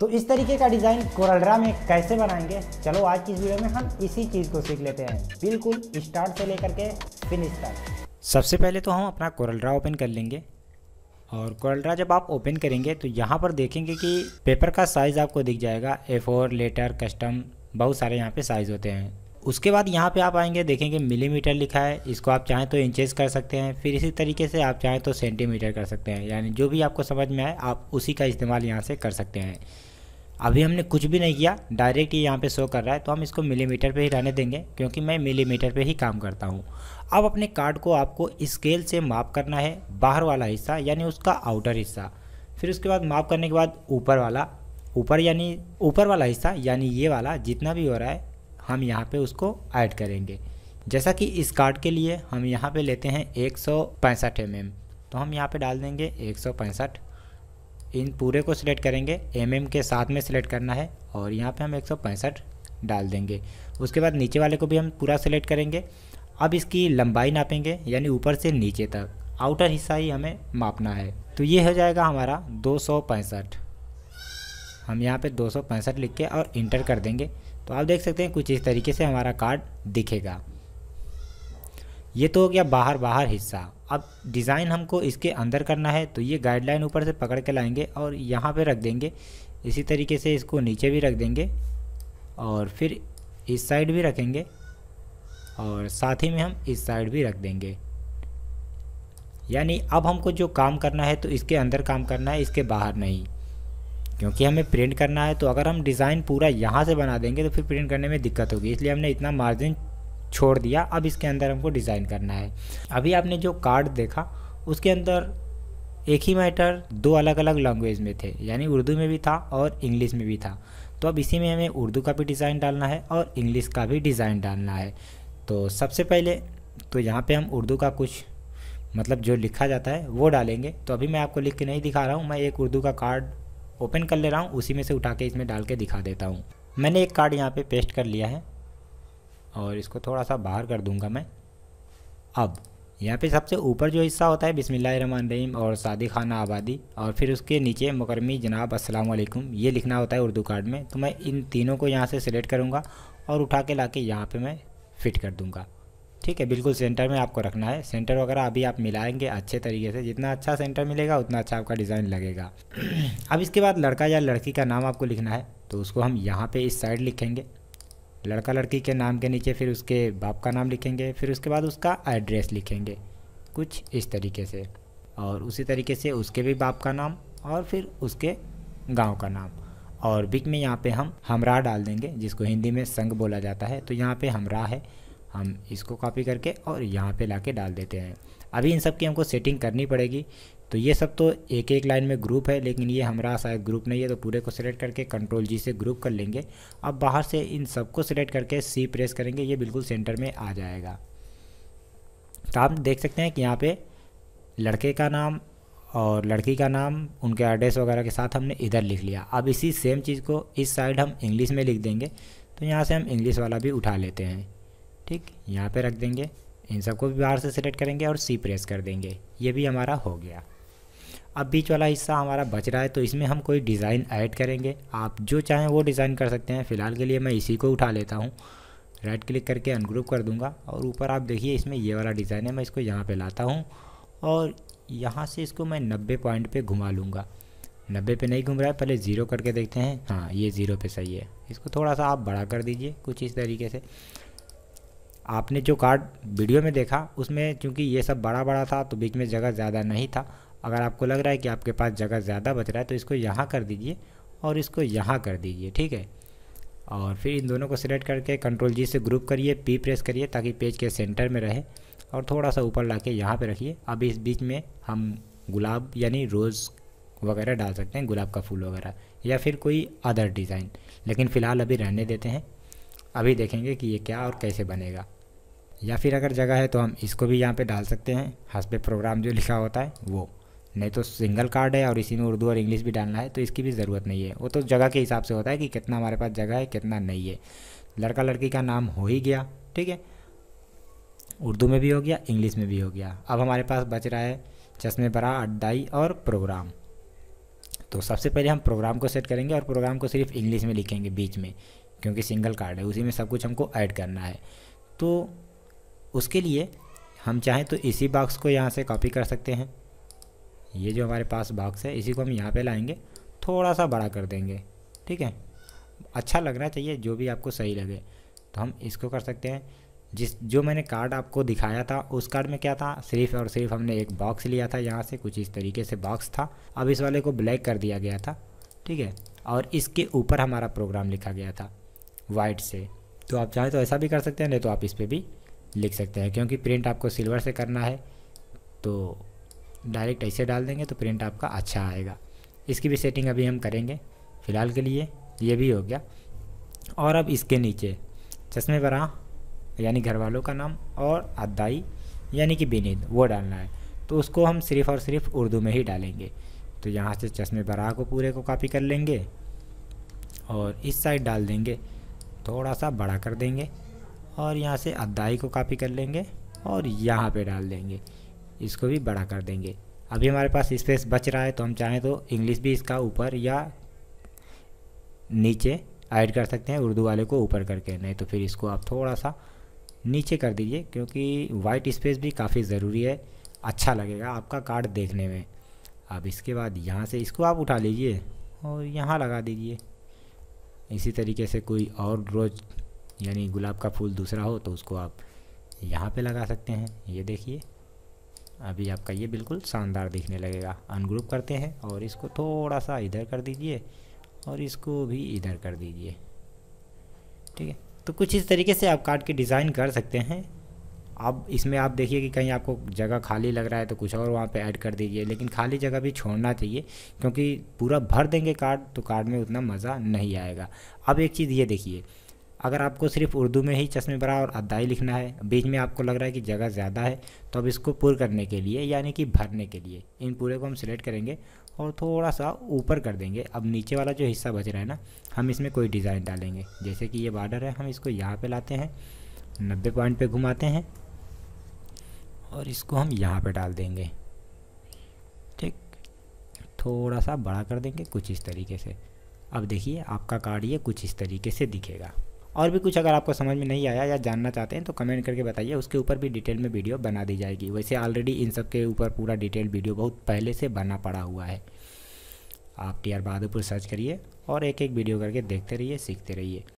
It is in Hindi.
तो इस तरीके का डिज़ाइन कोरलरा में कैसे बनाएंगे चलो आज की इस वीडियो में हम इसी चीज़ को सीख लेते हैं बिल्कुल स्टार्ट से लेकर के फिनिश तक सबसे पहले तो हम अपना कोरलरा ओपन कर लेंगे और कोरलरा जब आप ओपन करेंगे तो यहाँ पर देखेंगे कि पेपर का साइज़ आपको दिख जाएगा ए फोर लेटर कस्टम बहुत सारे यहाँ पे साइज़ होते हैं उसके बाद यहाँ पे आप आएंगे देखेंगे मिलीमीटर लिखा है इसको आप चाहें तो इंचेस कर सकते हैं फिर इसी तरीके से आप चाहें तो सेंटीमीटर कर सकते हैं यानी जो भी आपको समझ में आए आप उसी का इस्तेमाल यहाँ से कर सकते हैं अभी हमने कुछ भी नहीं किया डायरेक्ट ये यहाँ पे शो कर रहा है तो हम इसको मिलीमीटर पे ही रहने देंगे क्योंकि मैं मिलीमीटर पे ही काम करता हूँ अब अपने कार्ड को आपको स्केल से माप करना है बाहर वाला हिस्सा यानी उसका आउटर हिस्सा फिर उसके बाद माप करने के बाद ऊपर वाला ऊपर यानी ऊपर वाला हिस्सा यानी ये वाला जितना भी हो रहा है हम यहाँ पर उसको ऐड करेंगे जैसा कि इस कार्ड के लिए हम यहाँ पर लेते हैं एक सौ mm तो हम यहाँ पर डाल देंगे एक सौ पैंसठ इन पूरे को सिलेक्ट करेंगे एम के साथ में सिलेक्ट करना है और यहाँ पर हम एक डाल देंगे उसके बाद नीचे वाले को भी हम पूरा सिलेक्ट करेंगे अब इसकी लंबाई नापेंगे यानी ऊपर से नीचे तक आउटर हिस्सा ही हमें मापना है तो ये हो जाएगा हमारा दो हम यहाँ पे दो लिख के और इंटर कर देंगे तो आप देख सकते हैं कुछ इस तरीके से हमारा कार्ड दिखेगा ये तो हो गया बाहर बाहर हिस्सा अब डिज़ाइन हमको इसके अंदर करना है तो ये गाइडलाइन ऊपर से पकड़ के लाएंगे और यहाँ पे रख देंगे इसी तरीके से इसको नीचे भी रख देंगे और फिर इस साइड भी रखेंगे और साथ ही में हम इस साइड भी रख देंगे यानी अब हमको जो काम करना है तो इसके अंदर काम करना है इसके बाहर नहीं क्योंकि हमें प्रिंट करना है तो अगर हम डिज़ाइन पूरा यहाँ से बना देंगे तो फिर प्रिंट करने में दिक्कत होगी इसलिए हमने इतना मार्जिन छोड़ दिया अब इसके अंदर हमको डिज़ाइन करना है अभी आपने जो कार्ड देखा उसके अंदर एक ही मैटर दो अलग अलग लैंग्वेज में थे यानी उर्दू में भी था और इंग्लिश में भी था तो अब इसी में हमें उर्दू का भी डिज़ाइन डालना है और इंग्लिश का भी डिज़ाइन डालना है तो सबसे पहले तो यहाँ पे हम उर्दू का कुछ मतलब जो लिखा जाता है वो डालेंगे तो अभी मैं आपको लिख के नहीं दिखा रहा हूँ मैं एक उर्दू का कार्ड ओपन कर ले रहा हूँ उसी में से उठा के इसमें डाल के दिखा देता हूँ मैंने एक कार्ड यहाँ पे पेस्ट कर लिया है और इसको थोड़ा सा बाहर कर दूंगा मैं अब यहाँ पे सबसे ऊपर जो हिस्सा होता है रहीम और शादी खाना आबादी और फिर उसके नीचे मुकरमी जनाब असलकुम ये लिखना होता है उर्दू कार्ड में तो मैं इन तीनों को यहाँ से सिलेक्ट करूँगा और उठा के ला के यहाँ पर मैं फ़िट कर दूँगा ठीक है बिल्कुल सेंटर में आपको रखना है सेंटर वगैरह अभी आप मिलाएंगे अच्छे तरीके से जितना अच्छा सेंटर मिलेगा उतना अच्छा आपका डिज़ाइन लगेगा अब इसके बाद लड़का या लड़की का नाम आपको लिखना है तो उसको हम यहाँ पे इस साइड लिखेंगे लड़का लड़की के नाम के नीचे फिर उसके बाप का नाम लिखेंगे फिर उसके बाद उसका एड्रेस लिखेंगे कुछ इस तरीके से और उसी तरीके से उसके भी बाप का नाम और फिर उसके गांव का नाम और बीच में यहाँ पे हम हमरा डाल देंगे जिसको हिंदी में संग बोला जाता है तो यहाँ पे हमरा है हम इसको कॉपी करके और यहाँ पे लाके डाल देते हैं अभी इन सब की हमको सेटिंग करनी पड़ेगी तो ये सब तो एक एक लाइन में ग्रुप है लेकिन ये हमारा शायद ग्रुप नहीं है तो पूरे को सिलेक्ट करके कंट्रोल जी से ग्रुप कर लेंगे अब बाहर से इन सब को सिलेक्ट करके सी प्रेस करेंगे ये बिल्कुल सेंटर में आ जाएगा तो आप देख सकते हैं कि यहाँ पे लड़के का नाम और लड़की का नाम उनके एड्रेस वगैरह के साथ हमने इधर लिख लिया अब इसी सेम चीज़ को इस साइड हम इंग्लिश में लिख देंगे तो यहाँ से हम इंग्लिश वाला भी उठा लेते हैं ठीक यहाँ पर रख देंगे इन सबको भी बाहर से सिलेक्ट करेंगे और सी प्रेस कर देंगे ये भी हमारा हो गया अब बीच वाला हिस्सा हमारा बच रहा है तो इसमें हम कोई डिज़ाइन ऐड करेंगे आप जो चाहें वो डिज़ाइन कर सकते हैं फ़िलहाल के लिए मैं इसी को उठा लेता हूँ राइट क्लिक करके अनग्रुप कर दूंगा और ऊपर आप देखिए इसमें ये वाला डिज़ाइन है मैं इसको यहाँ पे लाता हूँ और यहाँ से इसको मैं नब्बे पॉइंट पर घुमा लूँगा नब्बे पे नहीं घूम रहा है पहले ज़ीरो करके देखते हैं हाँ ये ज़ीरो पे सही है इसको थोड़ा सा आप बड़ा कर दीजिए कुछ इस तरीके से आपने जो कार्ड वीडियो में देखा उसमें क्योंकि ये सब बड़ा बड़ा था तो बीच में जगह ज़्यादा नहीं था अगर आपको लग रहा है कि आपके पास जगह ज़्यादा बच रहा है तो इसको यहाँ कर दीजिए और इसको यहाँ कर दीजिए ठीक है और फिर इन दोनों को सिलेक्ट करके कंट्रोल जी से ग्रुप करिए पी प्रेस करिए ताकि पेज के सेंटर में रहे और थोड़ा सा ऊपर ला के यहाँ पर रखिए अब इस बीच में हम गुलाब यानी रोज़ वगैरह डाल सकते हैं गुलाब का फूल वगैरह या फिर कोई अदर डिज़ाइन लेकिन फ़िलहाल अभी रहने देते हैं अभी देखेंगे कि ये क्या और कैसे बनेगा या फिर अगर जगह है तो हम इसको भी यहाँ पे डाल सकते हैं हंस पे प्रोग्राम जो लिखा होता है वो नहीं तो सिंगल कार्ड है और इसी में उर्दू और इंग्लिश भी डालना है तो इसकी भी ज़रूरत नहीं है वो तो जगह के हिसाब से होता है कि कितना हमारे पास जगह है कितना नहीं है लड़का लड़की का नाम हो ही गया ठीक है उर्दू में भी हो गया इंग्लिश में भी हो गया अब हमारे पास बच रहा है चश्मे बरा अड्डाई और प्रोग्राम तो सबसे पहले हम प्रोग्राम को सेट करेंगे और प्रोग्राम को सिर्फ इंग्लिश में लिखेंगे बीच में क्योंकि सिंगल कार्ड है उसी में सब कुछ हमको ऐड करना है तो उसके लिए हम चाहें तो इसी बॉक्स को यहाँ से कॉपी कर सकते हैं ये जो हमारे पास बॉक्स है इसी को हम यहाँ पे लाएंगे थोड़ा सा बड़ा कर देंगे ठीक है अच्छा लगना चाहिए जो भी आपको सही लगे तो हम इसको कर सकते हैं जिस जो मैंने कार्ड आपको दिखाया था उस कार्ड में क्या था सिर्फ और सिर्फ हमने एक बॉक्स लिया था यहाँ से कुछ इस तरीके से बॉक्स था अब इस वाले को ब्लैक कर दिया गया था ठीक है और इसके ऊपर हमारा प्रोग्राम लिखा गया था वाइट से तो आप चाहें तो ऐसा भी कर सकते हैं नहीं तो आप इस पर भी लिख सकते हैं क्योंकि प्रिंट आपको सिल्वर से करना है तो डायरेक्ट ऐसे डाल देंगे तो प्रिंट आपका अच्छा आएगा इसकी भी सेटिंग अभी हम करेंगे फ़िलहाल के लिए ये भी हो गया और अब इसके नीचे चश्मे बरा हाँ, यानी घर वालों का नाम और अदाई यानी कि बिनीद वो डालना है तो उसको हम सिर्फ़ और सिर्फ उर्दू में ही डालेंगे तो यहाँ से चश्मे बरा हाँ को पूरे को कॉपी कर लेंगे और इस साइड डाल देंगे थोड़ा सा बड़ा कर देंगे और यहाँ से अद्दाई को कॉपी कर लेंगे और यहाँ पे डाल देंगे इसको भी बड़ा कर देंगे अभी हमारे पास स्पेस बच रहा है तो हम चाहें तो इंग्लिश भी इसका ऊपर या नीचे ऐड कर सकते हैं उर्दू वाले को ऊपर करके नहीं तो फिर इसको आप थोड़ा सा नीचे कर दीजिए क्योंकि वाइट स्पेस भी काफ़ी ज़रूरी है अच्छा लगेगा आपका कार्ड देखने में अब इसके बाद यहाँ से इसको आप उठा लीजिए और यहाँ लगा दीजिए इसी तरीके से कोई और रोज़ यानी गुलाब का फूल दूसरा हो तो उसको आप यहाँ पे लगा सकते हैं ये देखिए अभी आपका ये बिल्कुल शानदार दिखने लगेगा अनग्रुप करते हैं और इसको थोड़ा सा इधर कर दीजिए और इसको भी इधर कर दीजिए ठीक है तो कुछ इस तरीके से आप कार्ड के डिज़ाइन कर सकते हैं अब इसमें आप देखिए कि कहीं आपको जगह खाली लग रहा है तो कुछ और वहाँ पे ऐड कर दीजिए लेकिन खाली जगह भी छोड़ना चाहिए क्योंकि पूरा भर देंगे कार्ड तो कार्ड में उतना मज़ा नहीं आएगा अब एक चीज़ ये देखिए अगर आपको सिर्फ उर्दू में ही चश्मे बरा और अदाई लिखना है बीच में आपको लग रहा है कि जगह ज़्यादा है तो अब इसको पुर करने के लिए यानी कि भरने के लिए इन पूरे को हम सिलेक्ट करेंगे और थोड़ा सा ऊपर कर देंगे अब नीचे वाला जो हिस्सा बच रहा है ना हम इसमें कोई डिज़ाइन डालेंगे जैसे कि ये बार्डर है हम इसको यहाँ पर लाते हैं नब्बे पॉइंट पर घुमाते हैं और इसको हम यहाँ पर डाल देंगे ठीक थोड़ा सा बड़ा कर देंगे कुछ इस तरीके से अब देखिए आपका कार्ड ये कुछ इस तरीके से दिखेगा और भी कुछ अगर आपको समझ में नहीं आया या जानना चाहते हैं तो कमेंट करके बताइए उसके ऊपर भी डिटेल में वीडियो बना दी जाएगी वैसे ऑलरेडी इन सब के ऊपर पूरा डिटेल वीडियो बहुत पहले से बना पड़ा हुआ है आप टी आर बहादुरपुर सर्च करिए और एक एक वीडियो करके देखते रहिए सीखते रहिए